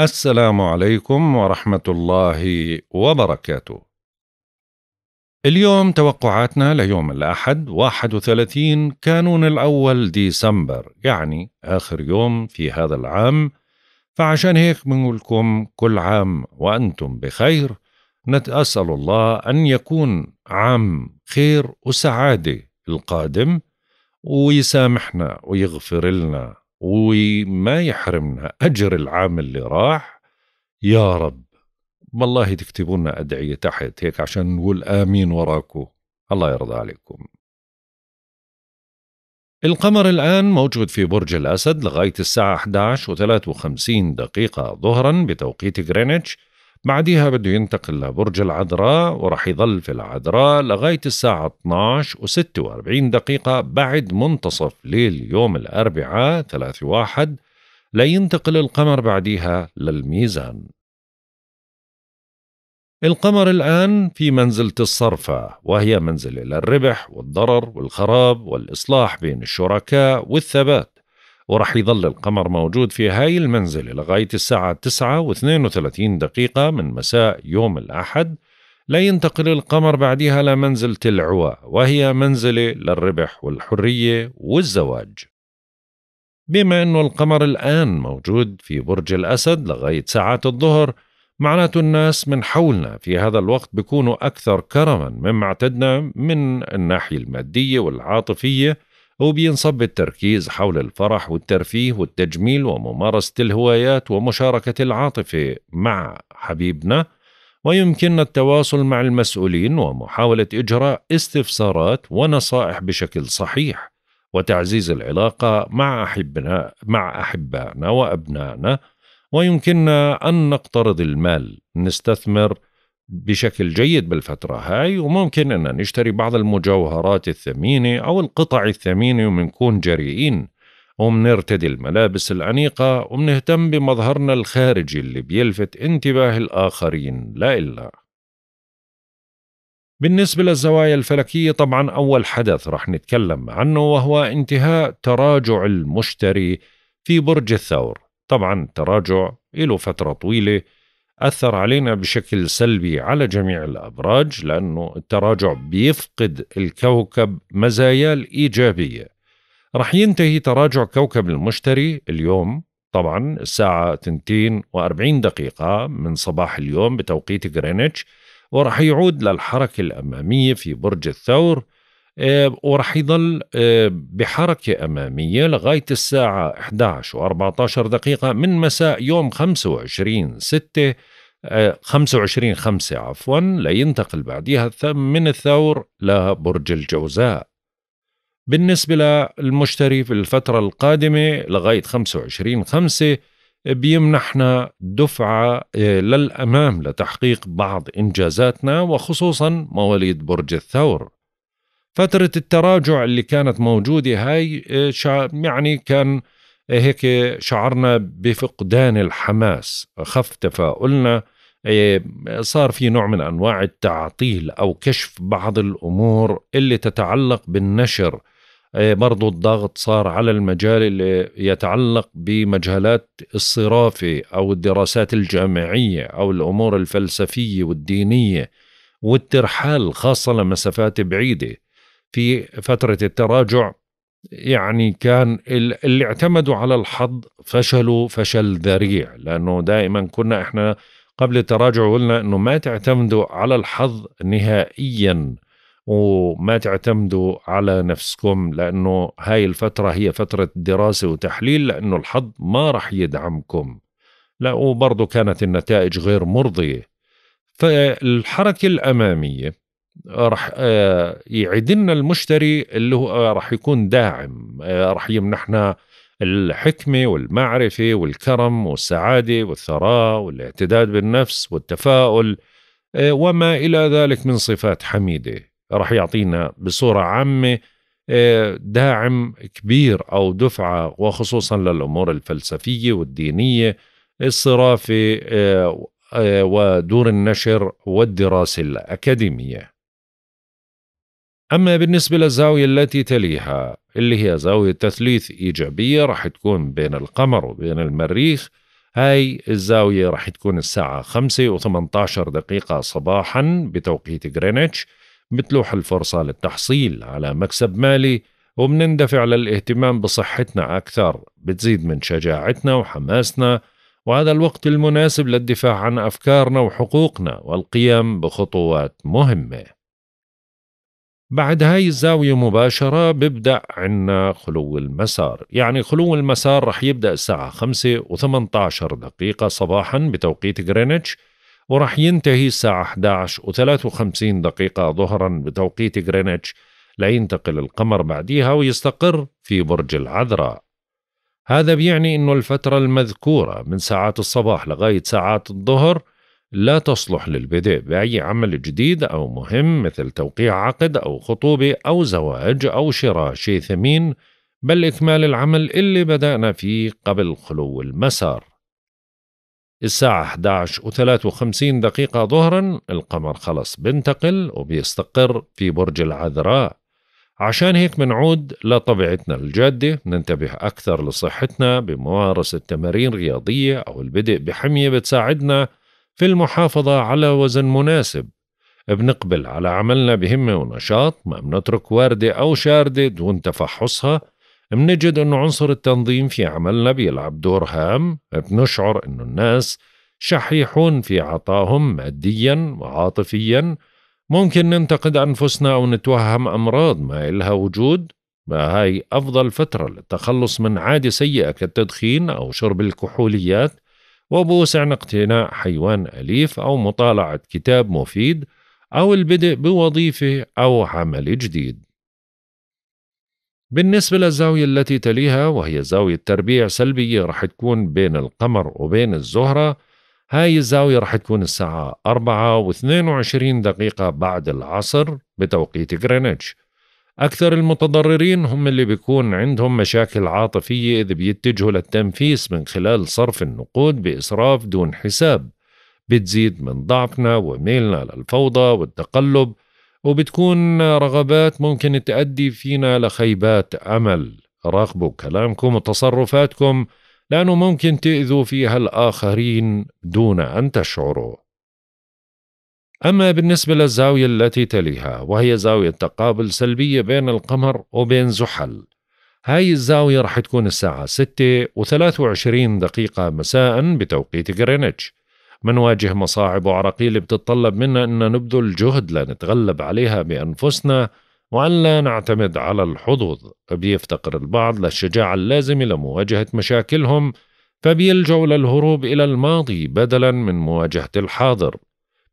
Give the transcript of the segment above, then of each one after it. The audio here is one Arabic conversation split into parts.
السلام عليكم ورحمة الله وبركاته. اليوم توقعاتنا ليوم الأحد 31 كانون الأول ديسمبر يعني آخر يوم في هذا العام فعشان هيك لكم كل عام وأنتم بخير نتأسأل الله أن يكون عام خير وسعادة القادم ويسامحنا ويغفر لنا وما يحرمنا أجر العام اللي راح يا رب والله تكتبوا لنا أدعية تحت هيك عشان نقول آمين وراكو الله يرضى عليكم القمر الآن موجود في برج الأسد لغاية الساعة 11 و53 دقيقة ظهرا بتوقيت غرينتش بعدها بده ينتقل لبرج العذراء ورح يظل في العذراء لغاية الساعة 12 و46 دقيقة بعد منتصف ليل يوم الأربعاء 3 واحد لينتقل القمر بعديها للميزان القمر الآن في منزلة الصرفة وهي منزلة للربح والضرر والخراب والإصلاح بين الشركاء والثبات وراح يظل القمر موجود في هاي المنزلة لغاية الساعة 9 و 32 دقيقة من مساء يوم الأحد لا ينتقل القمر بعدها لمنزلة العواء وهي منزلة للربح والحرية والزواج بما أنه القمر الآن موجود في برج الأسد لغاية ساعات الظهر معناته الناس من حولنا في هذا الوقت بيكونوا أكثر كرما مما اعتدنا من الناحية المادية والعاطفية وبينصب التركيز حول الفرح والترفيه والتجميل وممارسة الهوايات ومشاركة العاطفة مع حبيبنا ويمكننا التواصل مع المسؤولين ومحاولة إجراء استفسارات ونصائح بشكل صحيح وتعزيز العلاقة مع أحبنا مع أحبائنا وأبنائنا ويمكننا أن نقترض المال نستثمر بشكل جيد بالفترة هاي وممكن أن نشتري بعض المجوهرات الثمينة أو القطع الثمينة ومنكون جريئين ومنرتدي الملابس الأنيقة ومنهتم بمظهرنا الخارجي اللي بيلفت انتباه الآخرين لا إلا بالنسبة للزوايا الفلكية طبعا أول حدث رح نتكلم عنه وهو انتهاء تراجع المشتري في برج الثور طبعا تراجع له فترة طويلة أثر علينا بشكل سلبي على جميع الأبراج لأنه التراجع بيفقد الكوكب مزاياه الإيجابية رح ينتهي تراجع كوكب المشتري اليوم طبعا الساعة 2 و40 دقيقة من صباح اليوم بتوقيت غرينتش ورح يعود للحركة الأمامية في برج الثور آه، وراح يظل آه، بحركة أمامية لغاية الساعة 11 و 14 دقيقة من مساء يوم 25 6 25 5 عفوا لينتقل بعدها من الثور لبرج الجوزاء بالنسبة للمشتري في الفترة القادمة لغاية 25 5 بيمنحنا دفعة آه، للأمام لتحقيق بعض إنجازاتنا وخصوصا مواليد برج الثور فترة التراجع اللي كانت موجودة هاي آه، يعني كان آه، هيك شعرنا بفقدان الحماس خف تفاؤلنا آه، صار في نوع من أنواع التعطيل أو كشف بعض الأمور اللي تتعلق بالنشر برضو الضغط صار على المجال اللي يتعلق بمجالات الصرافة أو الدراسات الجامعية أو الأمور الفلسفية والدينية والترحال خاصة لمسافات بعيدة في فترة التراجع يعني كان اللي اعتمدوا على الحظ فشلوا فشل ذريع لأنه دائما كنا إحنا قبل التراجع قلنا أنه ما تعتمدوا على الحظ نهائيا وما تعتمدوا على نفسكم لأنه هاي الفترة هي فترة دراسة وتحليل لأنه الحظ ما رح يدعمكم لا وبرضه كانت النتائج غير مرضية فالحركة الأمامية راح آه، يعيد لنا المشتري اللي هو آه، راح يكون داعم آه، راح يمنحنا الحكمه والمعرفه والكرم والسعاده والثراء والاعتداد بالنفس والتفاؤل وما الى ذلك من صفات حميده راح يعطينا بصوره عامه داعم كبير او دفعه وخصوصا للامور الفلسفيه والدينيه الصرافه ودور النشر والدراسه الاكاديميه أما بالنسبة للزاوية التي تليها اللي هي زاوية تثليث إيجابية رح تكون بين القمر وبين المريخ هاي الزاوية رح تكون الساعة 5 و 18 دقيقة صباحا بتوقيت غرينتش بتلوح الفرصة للتحصيل على مكسب مالي وبنندفع للاهتمام بصحتنا أكثر بتزيد من شجاعتنا وحماسنا وهذا الوقت المناسب للدفاع عن أفكارنا وحقوقنا والقيام بخطوات مهمة بعد هاي الزاوية مباشرة ببدأ عنا خلو المسار يعني خلو المسار رح يبدأ الساعة 5 و18 دقيقة صباحا بتوقيت غرينتش ورح ينتهي الساعة 11 و53 دقيقة ظهرا بتوقيت غرينتش لينتقل القمر بعديها ويستقر في برج العذراء هذا بيعني أنه الفترة المذكورة من ساعات الصباح لغاية ساعات الظهر لا تصلح للبدء بأي عمل جديد أو مهم مثل توقيع عقد أو خطوبة أو زواج أو شراء شيء ثمين بل إكمال العمل اللي بدأنا فيه قبل خلو المسار الساعة 11.53 دقيقة ظهرا القمر خلص بنتقل وبيستقر في برج العذراء عشان هيك منعود لطبيعتنا الجادة ننتبه أكثر لصحتنا بممارسة تمارين رياضية أو البدء بحمية بتساعدنا في المحافظة على وزن مناسب بنقبل على عملنا بهمة ونشاط ما بنترك واردة أو شاردة دون تفحصها بنجد أنه عنصر التنظيم في عملنا بيلعب دور هام بنشعر أنه الناس شحيحون في عطاهم ماديا وعاطفيا ممكن ننتقد أنفسنا أو نتوهم أمراض ما إلها وجود هاي أفضل فترة للتخلص من عادة سيئة كالتدخين أو شرب الكحوليات وبوسع اقتناء حيوان أليف أو مطالعة كتاب مفيد أو البدء بوظيفة أو عمل جديد. بالنسبة للزاوية التي تليها وهي زاوية تربيع سلبية رح تكون بين القمر وبين الزهرة هاي الزاوية رح تكون الساعة 4 و22 دقيقة بعد العصر بتوقيت غرينتش أكثر المتضررين هم اللي بيكون عندهم مشاكل عاطفية إذ بيتجهوا للتنفيس من خلال صرف النقود بإسراف دون حساب بتزيد من ضعفنا وميلنا للفوضى والتقلب وبتكون رغبات ممكن تؤدي فينا لخيبات أمل راقبوا كلامكم وتصرفاتكم لأنه ممكن تأذوا فيها الآخرين دون أن تشعروا أما بالنسبة للزاوية التي تليها وهي زاوية تقابل سلبية بين القمر وبين زحل هاي الزاوية رح تكون الساعة 6 و23 دقيقة مساء بتوقيت غرينتش منواجه مصاعب وعراقيل بتتطلب منا أن نبذل جهد لنتغلب عليها بأنفسنا وأن لا نعتمد على الحظوظ بيفتقر البعض للشجاعة اللازمة لمواجهة مشاكلهم فبيلجوا للهروب إلى الماضي بدلا من مواجهة الحاضر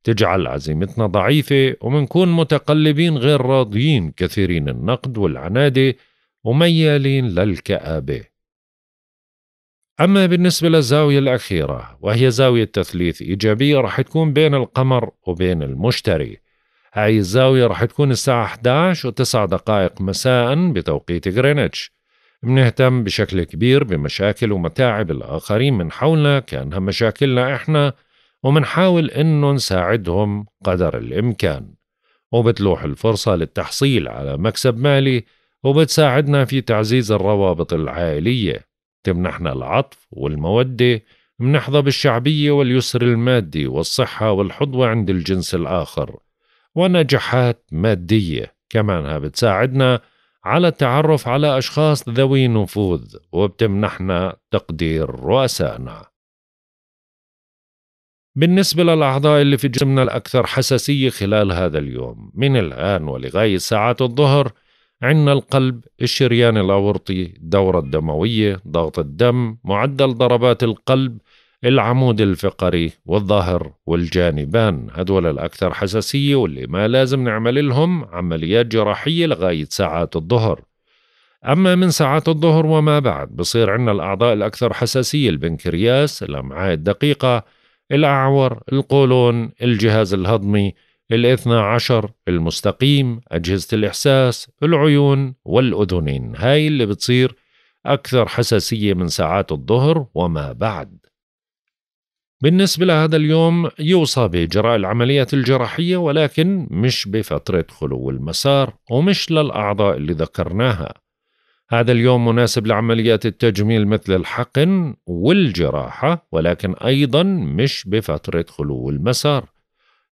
تجعل عزيمتنا ضعيفة ومنكون متقلبين غير راضيين كثيرين النقد والعنادة وميالين للكآبة أما بالنسبة للزاوية الأخيرة وهي زاوية تثليث إيجابية رح تكون بين القمر وبين المشتري هاي الزاوية رح تكون الساعة 11 و 9 دقائق مساء بتوقيت غرينتش منهتم بشكل كبير بمشاكل ومتاعب الآخرين من حولنا كأنها مشاكلنا إحنا ومنحاول إنه نساعدهم قدر الإمكان وبتلوح الفرصة للتحصيل على مكسب مالي وبتساعدنا في تعزيز الروابط العائلية تمنحنا العطف والمودة منحظى بالشعبية واليسر المادي والصحة والحظوة عند الجنس الآخر ونجاحات مادية كمانها بتساعدنا على التعرف على أشخاص ذوي نفوذ وبتمنحنا تقدير رؤسائنا بالنسبة للأعضاء اللي في جسمنا الأكثر حساسية خلال هذا اليوم من الآن ولغاية ساعات الظهر عندنا القلب الشريان الأورطي الدورة الدموية ضغط الدم معدل ضربات القلب العمود الفقري والظهر والجانبان هدول الأكثر حساسية واللي ما لازم نعمل لهم عمليات جراحية لغاية ساعات الظهر أما من ساعات الظهر وما بعد بصير عندنا الأعضاء الأكثر حساسية البنكرياس الأمعاء الدقيقة الأعور القولون الجهاز الهضمي الاثنى عشر المستقيم أجهزة الإحساس العيون والأذنين هاي اللي بتصير أكثر حساسية من ساعات الظهر وما بعد بالنسبة لهذا اليوم يوصى بإجراء العمليات الجراحية ولكن مش بفترة خلو المسار ومش للأعضاء اللي ذكرناها هذا اليوم مناسب لعمليات التجميل مثل الحقن والجراحة ولكن أيضا مش بفترة خلو المسار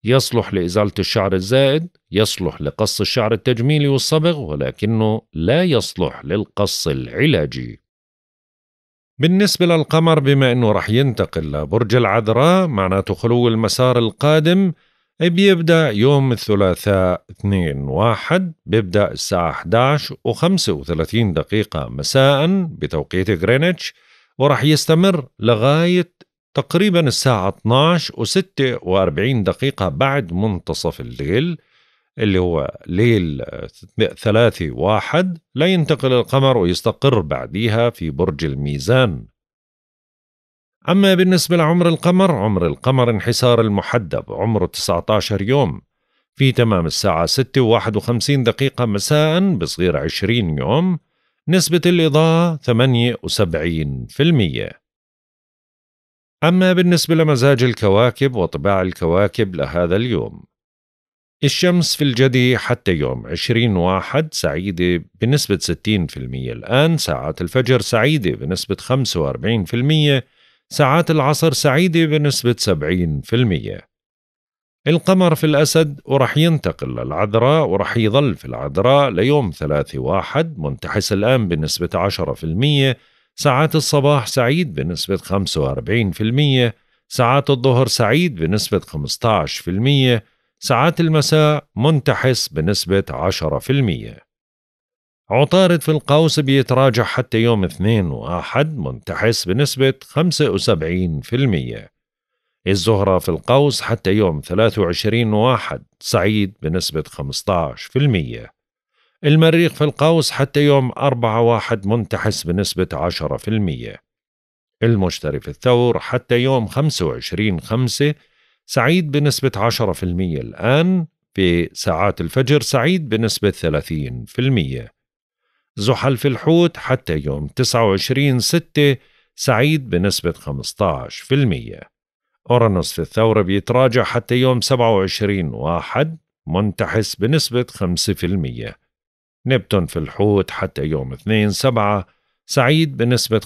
يصلح لإزالة الشعر الزائد يصلح لقص الشعر التجميلي والصبغ ولكنه لا يصلح للقص العلاجي بالنسبة للقمر بما أنه رح ينتقل لبرج العذراء معناته خلو المسار القادم بيبدأ يوم الثلاثاء 2 واحد بيبدأ الساعة 11 و35 دقيقة مساء بتوقيت غرينتش وراح يستمر لغاية تقريبا الساعة 12 و46 دقيقة بعد منتصف الليل اللي هو ليل ثلاثة واحد لا ينتقل القمر ويستقر بعديها في برج الميزان أما بالنسبة لعمر القمر عمر القمر انحسار المحدب عمره 19 يوم في تمام الساعة 6 و 51 دقيقة مساء بصغير 20 يوم نسبة الإضاءة 78% أما بالنسبة لمزاج الكواكب وطباع الكواكب لهذا اليوم الشمس في الجدي حتى يوم 20 واحد سعيدة بنسبة 60% الآن ساعات الفجر سعيدة بنسبة 45% ساعات العصر سعيدة بنسبة 70% القمر في الأسد ورح ينتقل للعذراء ورح يظل في العذراء ليوم 3 واحد منتحس الآن بنسبة 10% ساعات الصباح سعيد بنسبة 45% ساعات الظهر سعيد بنسبة 15% ساعات المساء منتحس بنسبة 10% عطارد في القوس بيتراجع حتى يوم اثنين وأحد منتحس بنسبة 75% الزهرة في القوس حتى يوم 23 واحد سعيد بنسبة 15% المريخ في القوس حتى يوم 4 واحد منتحس بنسبة 10% المشتري في الثور حتى يوم 25 خمسة سعيد بنسبة 10% الآن في ساعات الفجر سعيد بنسبة 30% زحل في الحوت حتى يوم 29 ستة سعيد بنسبة 15% أورانوس في الثورة بيتراجع حتى يوم 27 واحد منتحس بنسبة 5% نبتون في الحوت حتى يوم 2 سبعة سعيد بنسبة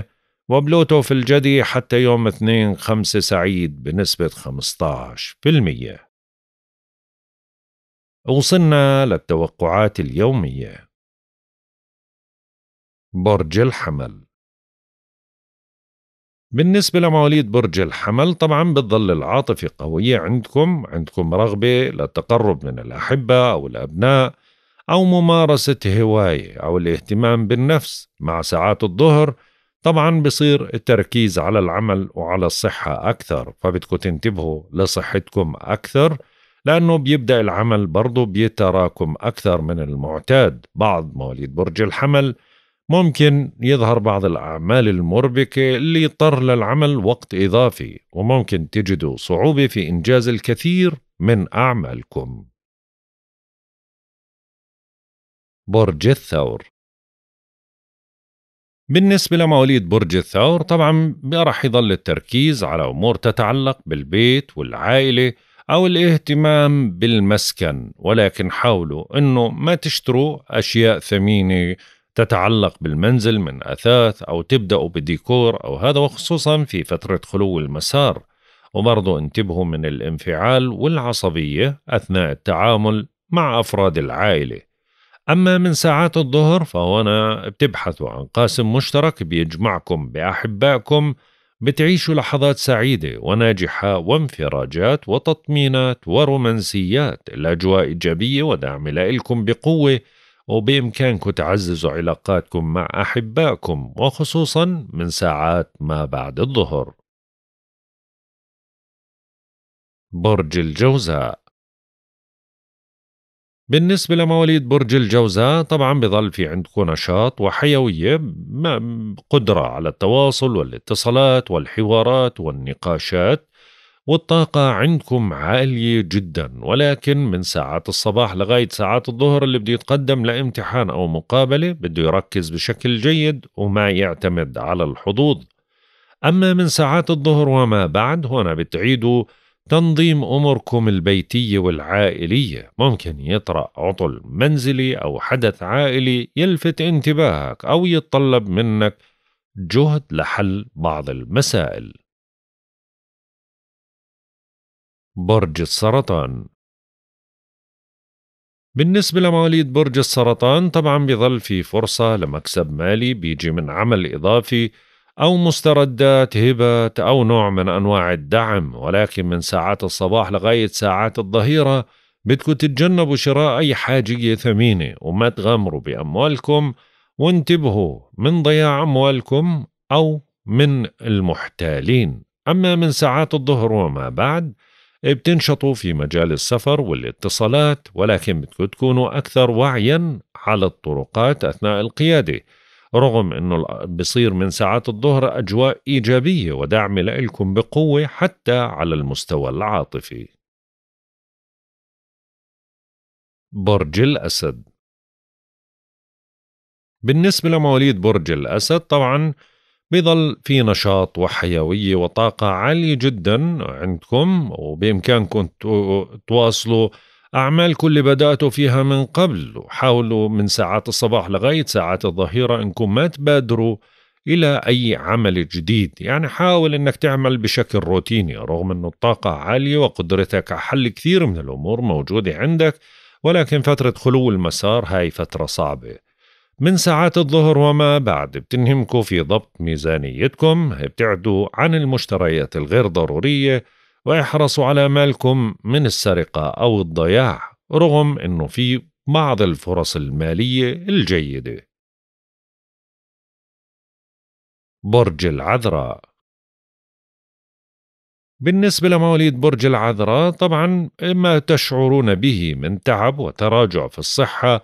15% وبلوتو في الجدي حتى يوم 2 5 سعيد بنسبة 15% وصلنا للتوقعات اليومية برج الحمل بالنسبة لمواليد برج الحمل طبعا بتظل العاطفة قوية عندكم عندكم رغبة للتقرب من الأحبة أو الأبناء أو ممارسة هواية أو الاهتمام بالنفس مع ساعات الظهر طبعا بصير التركيز على العمل وعلى الصحة أكثر فبدكم تنتبهوا لصحتكم أكثر لأنه بيبدأ العمل برضه بيتراكم أكثر من المعتاد بعض مواليد برج الحمل ممكن يظهر بعض الأعمال المربكة اللي يضطر للعمل وقت إضافي وممكن تجدوا صعوبة في إنجاز الكثير من أعمالكم برج الثور بالنسبة لمواليد برج الثور طبعا راح يظل التركيز على أمور تتعلق بالبيت والعائلة أو الاهتمام بالمسكن ولكن حاولوا أنه ما تشتروا أشياء ثمينة تتعلق بالمنزل من أثاث أو تبدأوا بديكور أو هذا وخصوصا في فترة خلو المسار وبرضه انتبهوا من الانفعال والعصبية أثناء التعامل مع أفراد العائلة أما من ساعات الظهر فهنا بتبحثوا عن قاسم مشترك بيجمعكم بأحبائكم بتعيشوا لحظات سعيدة وناجحة وانفراجات وتطمينات ورومانسيات الأجواء إيجابية ودعم لإلكم بقوة وبإمكانكم تعززوا علاقاتكم مع أحبائكم وخصوصا من ساعات ما بعد الظهر برج الجوزاء بالنسبة لمواليد برج الجوزاء طبعا بظل في عندكم نشاط وحيوية قدرة على التواصل والاتصالات والحوارات والنقاشات والطاقة عندكم عالية جدا ولكن من ساعات الصباح لغاية ساعات الظهر اللي بده يتقدم لامتحان أو مقابلة بده يركز بشكل جيد وما يعتمد على الحظوظ أما من ساعات الظهر وما بعد هنا بتعيدوا تنظيم أموركم البيتية والعائلية ممكن يطرأ عطل منزلي أو حدث عائلي يلفت انتباهك أو يتطلب منك جهد لحل بعض المسائل برج السرطان بالنسبة لمواليد برج السرطان طبعا بيظل في فرصة لمكسب مالي بيجي من عمل إضافي أو مستردات هبة أو نوع من أنواع الدعم ولكن من ساعات الصباح لغاية ساعات الظهيرة بدكم تتجنبوا شراء أي حاجية ثمينة وما تغامروا بأموالكم وانتبهوا من ضياع أموالكم أو من المحتالين أما من ساعات الظهر وما بعد بتنشطوا في مجال السفر والاتصالات ولكن بدكم تكونوا أكثر وعيا على الطرقات أثناء القيادة رغم أنه بصير من ساعات الظهر أجواء إيجابية ودعم لإلكم بقوة حتى على المستوى العاطفي برج الأسد بالنسبة لمواليد برج الأسد طبعاً بيظل في نشاط وحيوية وطاقة عالية جدا عندكم وبإمكانكم تواصلوا أعمالكم اللي بدأتوا فيها من قبل وحاولوا من ساعات الصباح لغاية ساعات الظهيرة أنكم ما تبادروا إلى أي عمل جديد يعني حاول أنك تعمل بشكل روتيني رغم أن الطاقة عالية وقدرتك على حل كثير من الأمور موجودة عندك ولكن فترة خلو المسار هاي فترة صعبة من ساعات الظهر وما بعد بتنهمكوا في ضبط ميزانيتكم بتعدوا عن المشتريات الغير ضرورية ويحرص على مالكم من السرقة أو الضياع رغم أنه في بعض الفرص المالية الجيدة برج العذراء بالنسبة لمواليد برج العذراء طبعا ما تشعرون به من تعب وتراجع في الصحة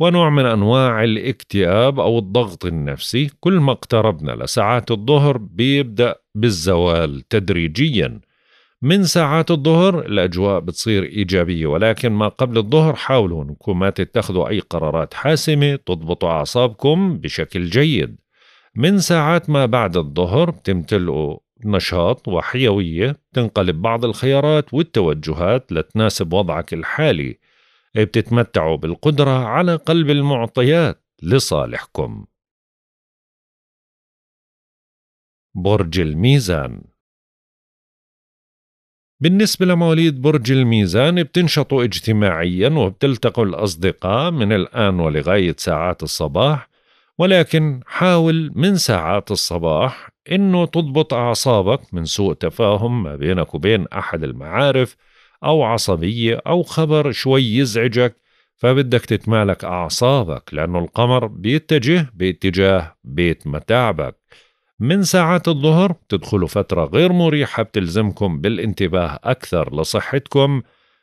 ونوع من أنواع الاكتئاب أو الضغط النفسي كل ما اقتربنا لساعات الظهر بيبدأ بالزوال تدريجيا من ساعات الظهر الأجواء بتصير إيجابية ولكن ما قبل الظهر حاولوا أنكم ما تتخذوا أي قرارات حاسمة تضبطوا أعصابكم بشكل جيد من ساعات ما بعد الظهر بتمتلئوا نشاط وحيوية تنقلب بعض الخيارات والتوجهات لتناسب وضعك الحالي بتتمتعوا بالقدرة على قلب المعطيات لصالحكم برج الميزان بالنسبة لمواليد برج الميزان بتنشطوا اجتماعيا وبتلتقوا الأصدقاء من الآن ولغاية ساعات الصباح ولكن حاول من ساعات الصباح إنه تضبط أعصابك من سوء تفاهم ما بينك وبين أحد المعارف أو عصبية أو خبر شوي يزعجك فبدك تتمالك أعصابك لأنه القمر بيتجه باتجاه بيت متاعبك من ساعات الظهر تدخلوا فترة غير مريحة بتلزمكم بالانتباه أكثر لصحتكم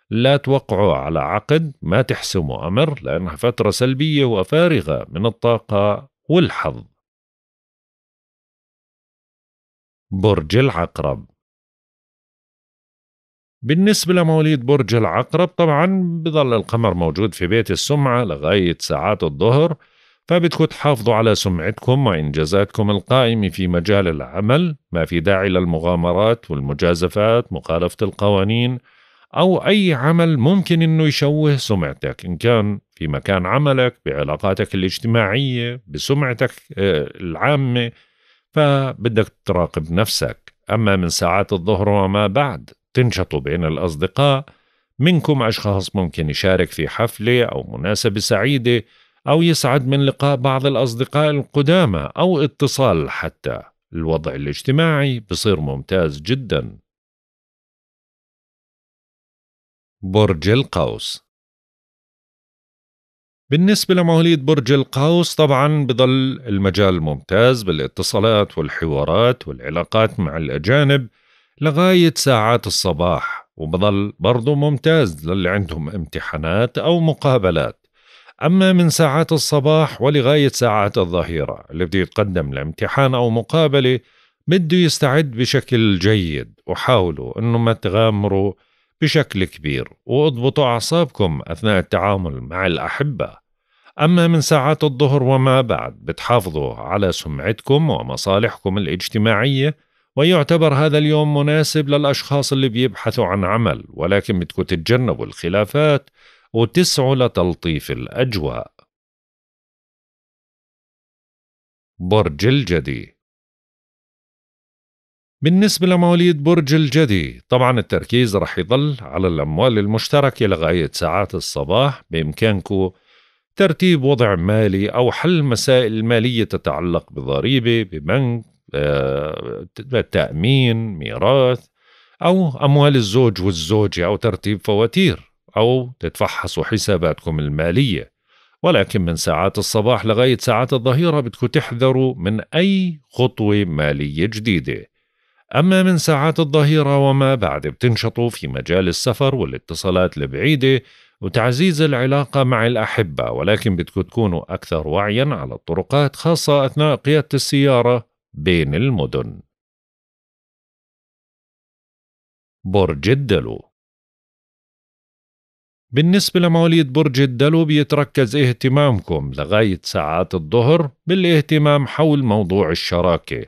لا توقعوا على عقد ما تحسموا أمر لأنها فترة سلبية وفارغة من الطاقة والحظ برج العقرب بالنسبة لمواليد برج العقرب طبعا بظل القمر موجود في بيت السمعة لغاية ساعات الظهر فبدكم تحافظوا على سمعتكم وإنجازاتكم القائمة في مجال العمل ما في داعي للمغامرات والمجازفات مخالفة القوانين أو أي عمل ممكن إنه يشوه سمعتك إن كان في مكان عملك بعلاقاتك الاجتماعية بسمعتك آه، العامة فبدك تراقب نفسك أما من ساعات الظهر وما بعد تنشطوا بين الأصدقاء منكم أشخاص ممكن يشارك في حفلة أو مناسبة سعيدة أو يسعد من لقاء بعض الأصدقاء القدامى أو اتصال حتى الوضع الاجتماعي بصير ممتاز جدا برج القوس بالنسبة لمواليد برج القوس طبعا بضل المجال ممتاز بالاتصالات والحوارات والعلاقات مع الأجانب لغاية ساعات الصباح وبضل برضو ممتاز للي عندهم امتحانات أو مقابلات أما من ساعات الصباح ولغاية ساعات الظهيرة اللي بده يتقدم لامتحان أو مقابلة بده يستعد بشكل جيد وحاولوا أنه ما تغامروا بشكل كبير واضبطوا أعصابكم أثناء التعامل مع الأحبة أما من ساعات الظهر وما بعد بتحافظوا على سمعتكم ومصالحكم الاجتماعية ويعتبر هذا اليوم مناسب للأشخاص اللي بيبحثوا عن عمل ولكن بدكم تتجنبوا الخلافات وتسعوا لتلطيف الأجواء برج الجدي بالنسبة لمواليد برج الجدي طبعا التركيز رح يضل على الأموال المشتركة لغاية ساعات الصباح بإمكانكم ترتيب وضع مالي أو حل مسائل مالية تتعلق بضريبة ببنك آه، تأمين ميراث أو أموال الزوج والزوجة أو ترتيب فواتير أو تتفحصوا حساباتكم المالية ولكن من ساعات الصباح لغاية ساعات الظهيرة بدكم تحذروا من أي خطوة مالية جديدة أما من ساعات الظهيرة وما بعد بتنشطوا في مجال السفر والاتصالات البعيدة وتعزيز العلاقة مع الأحبة ولكن بدكم تكونوا أكثر وعيا على الطرقات خاصة أثناء قيادة السيارة بين المدن برج الدلو بالنسبة لمواليد برج الدلو بيتركز اهتمامكم لغاية ساعات الظهر بالاهتمام حول موضوع الشراكة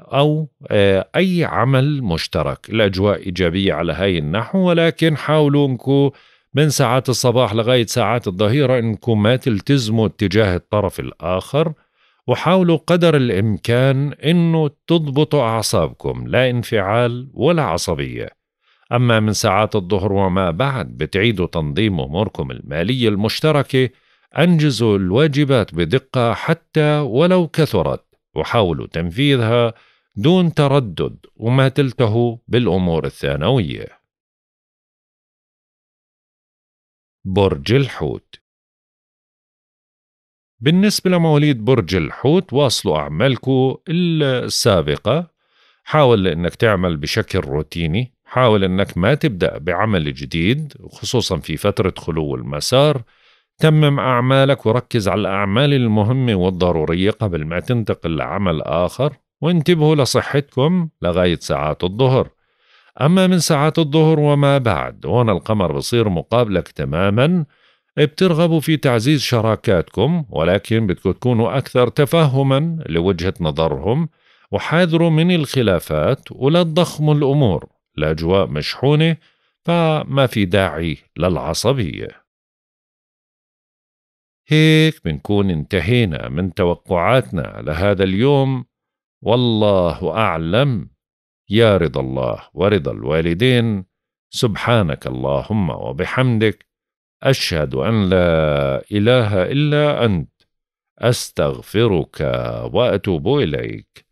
أو آه، أي عمل مشترك الأجواء إيجابية على هاي النحو ولكن حاولوا أنكم من ساعات الصباح لغاية ساعات الظهيرة أنكم ما تلتزموا اتجاه الطرف الآخر وحاولوا قدر الإمكان أنه تضبطوا أعصابكم لا انفعال ولا عصبية أما من ساعات الظهر وما بعد بتعيدوا تنظيم أموركم المالية المشتركة أنجزوا الواجبات بدقة حتى ولو كثرت وحاولوا تنفيذها دون تردد وما تلتهوا بالأمور الثانوية برج الحوت بالنسبة لمواليد برج الحوت واصلوا أعمالكم السابقة حاول إنك تعمل بشكل روتيني حاول أنك ما تبدأ بعمل جديد خصوصا في فترة خلو المسار تمم أعمالك وركز على الأعمال المهمة والضرورية قبل ما تنتقل لعمل آخر وانتبهوا لصحتكم لغاية ساعات الظهر أما من ساعات الظهر وما بعد هون القمر بصير مقابلك تماما بترغبوا في تعزيز شراكاتكم ولكن بدكم تكونوا أكثر تفهما لوجهة نظرهم وحاذروا من الخلافات ولا تضخموا الأمور الأجواء مشحونة فما في داعي للعصبية هيك بنكون انتهينا من توقعاتنا لهذا اليوم والله أعلم يا رضا الله ورضا الوالدين سبحانك اللهم وبحمدك أشهد أن لا إله إلا أنت أستغفرك وأتوب إليك